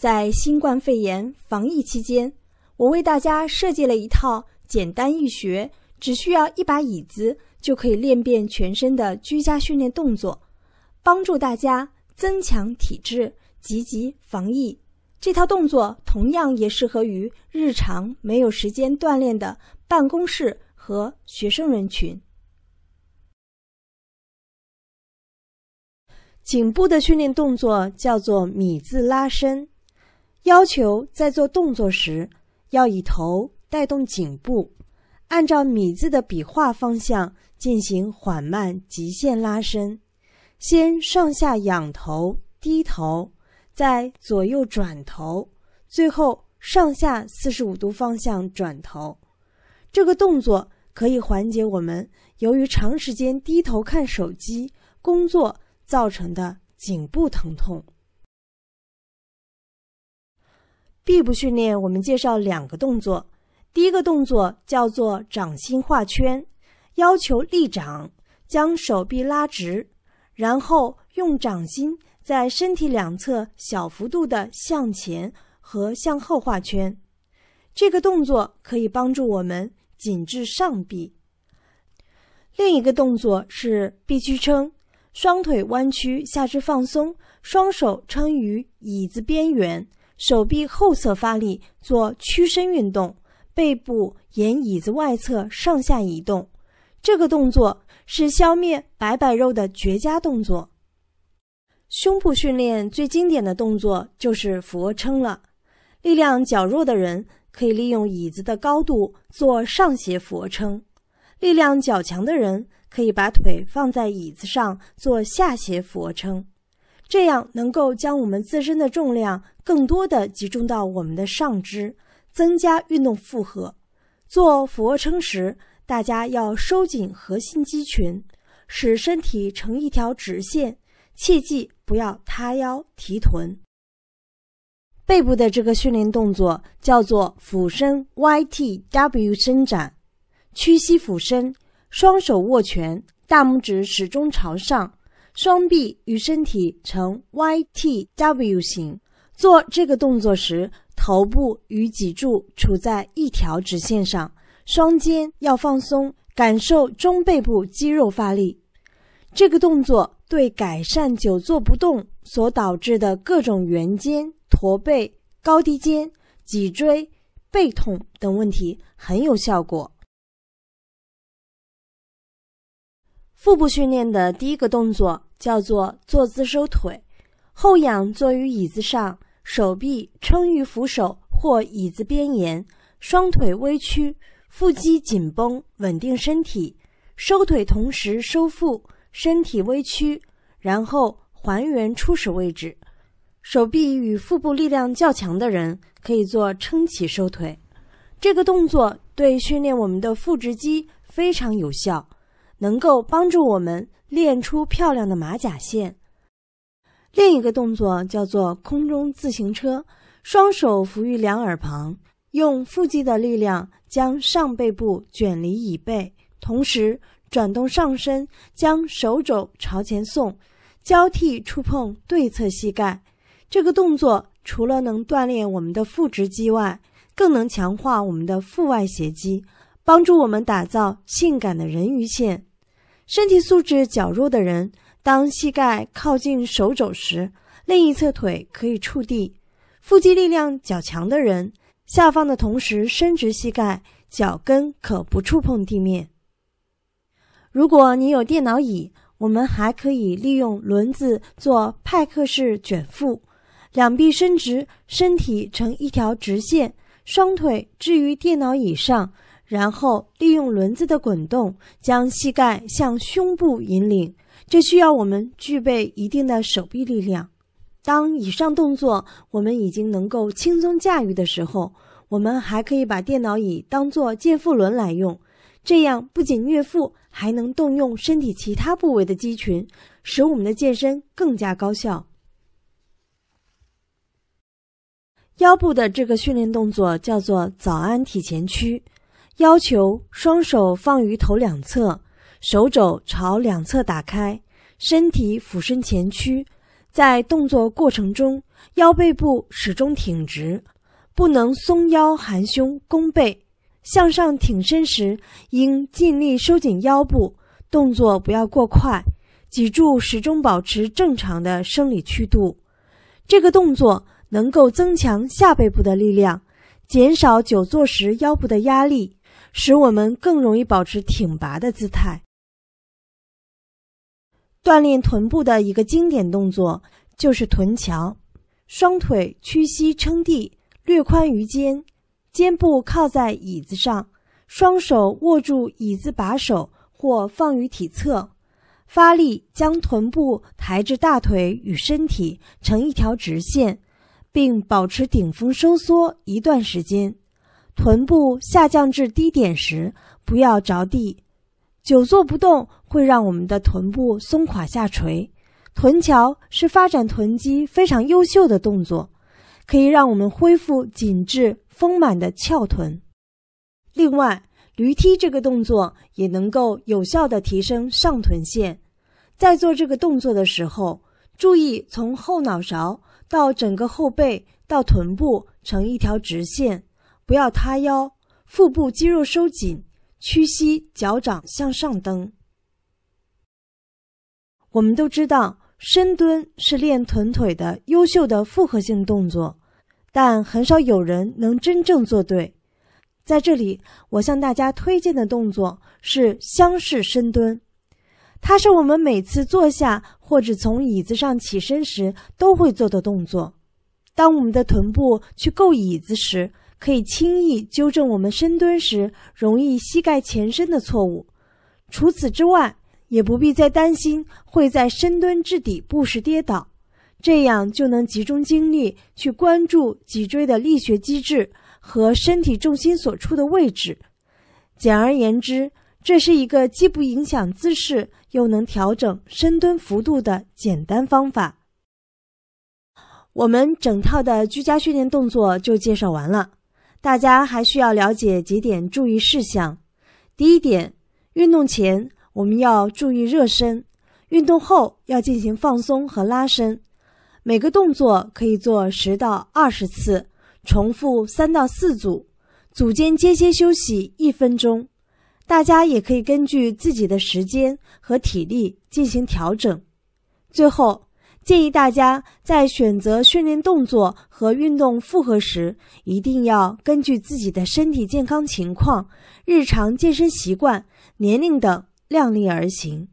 在新冠肺炎防疫期间，我为大家设计了一套简单易学、只需要一把椅子就可以练遍全身的居家训练动作，帮助大家增强体质，积极防疫。这套动作同样也适合于日常没有时间锻炼的办公室和学生人群。颈部的训练动作叫做“米字拉伸”。要求在做动作时，要以头带动颈部，按照“米”字的笔画方向进行缓慢极限拉伸。先上下仰头、低头，再左右转头，最后上下四十五度方向转头。这个动作可以缓解我们由于长时间低头看手机、工作造成的颈部疼痛。臂部训练，我们介绍两个动作。第一个动作叫做掌心画圈，要求立掌，将手臂拉直，然后用掌心在身体两侧小幅度的向前和向后画圈。这个动作可以帮助我们紧致上臂。另一个动作是臂屈撑，双腿弯曲下肢放松，双手撑于椅子边缘。手臂后侧发力做屈伸运动，背部沿椅子外侧上下移动。这个动作是消灭白摆肉的绝佳动作。胸部训练最经典的动作就是俯卧撑了。力量较弱的人可以利用椅子的高度做上斜俯卧撑，力量较强的人可以把腿放在椅子上做下斜俯卧撑。这样能够将我们自身的重量更多的集中到我们的上肢，增加运动负荷。做俯卧撑时，大家要收紧核心肌群，使身体成一条直线，切记不要塌腰提臀。背部的这个训练动作叫做俯身 YTW 伸展，屈膝俯身，双手握拳，大拇指始终朝上。双臂与身体呈 YTW 形，做这个动作时，头部与脊柱处在一条直线上，双肩要放松，感受中背部肌肉发力。这个动作对改善久坐不动所导致的各种圆肩、驼背、高低肩、脊椎、背痛等问题很有效果。腹部训练的第一个动作叫做坐姿收腿。后仰坐于椅子上，手臂撑于扶手或椅子边沿，双腿微曲，腹肌紧绷，稳定身体。收腿同时收腹，身体微曲，然后还原初始位置。手臂与腹部力量较强的人可以做撑起收腿。这个动作对训练我们的腹直肌非常有效。能够帮助我们练出漂亮的马甲线。另一个动作叫做空中自行车，双手扶于两耳旁，用腹肌的力量将上背部卷离椅背，同时转动上身，将手肘朝前送，交替触碰对侧膝盖。这个动作除了能锻炼我们的腹直肌外，更能强化我们的腹外斜肌，帮助我们打造性感的人鱼线。身体素质较弱的人，当膝盖靠近手肘时，另一侧腿可以触地；腹肌力量较强的人，下放的同时伸直膝盖，脚跟可不触碰地面。如果你有电脑椅，我们还可以利用轮子做派克式卷腹，两臂伸直，身体呈一条直线，双腿置于电脑椅上。然后利用轮子的滚动，将膝盖向胸部引领，这需要我们具备一定的手臂力量。当以上动作我们已经能够轻松驾驭的时候，我们还可以把电脑椅当做健腹轮来用。这样不仅虐腹，还能动用身体其他部位的肌群，使我们的健身更加高效。腰部的这个训练动作叫做“早安体前屈”。要求双手放于头两侧，手肘朝两侧打开，身体俯身前屈。在动作过程中，腰背部始终挺直，不能松腰含胸弓背。向上挺身时，应尽力收紧腰部，动作不要过快，脊柱始终保持正常的生理曲度。这个动作能够增强下背部的力量，减少久坐时腰部的压力。使我们更容易保持挺拔的姿态。锻炼臀部的一个经典动作就是臀桥，双腿屈膝撑地，略宽于肩，肩部靠在椅子上，双手握住椅子把手或放于体侧，发力将臀部抬至大腿与身体成一条直线，并保持顶峰收缩一段时间。臀部下降至低点时，不要着地。久坐不动会让我们的臀部松垮下垂。臀桥是发展臀肌非常优秀的动作，可以让我们恢复紧致丰满的翘臀。另外，驴踢这个动作也能够有效地提升上臀线。在做这个动作的时候，注意从后脑勺到整个后背到臀部成一条直线。不要塌腰，腹部肌肉收紧，屈膝，脚掌向上蹬。我们都知道，深蹲是练臀腿的优秀的复合性动作，但很少有人能真正做对。在这里，我向大家推荐的动作是相式深蹲，它是我们每次坐下或者从椅子上起身时都会做的动作。当我们的臀部去够椅子时，可以轻易纠正我们深蹲时容易膝盖前伸的错误。除此之外，也不必再担心会在深蹲至底部时跌倒，这样就能集中精力去关注脊椎的力学机制和身体重心所处的位置。简而言之，这是一个既不影响姿势又能调整深蹲幅度的简单方法。我们整套的居家训练动作就介绍完了。大家还需要了解几点注意事项。第一点，运动前我们要注意热身，运动后要进行放松和拉伸。每个动作可以做十到二十次，重复三到四组，组间间歇休息一分钟。大家也可以根据自己的时间和体力进行调整。最后。建议大家在选择训练动作和运动负荷时，一定要根据自己的身体健康情况、日常健身习惯、年龄等量力而行。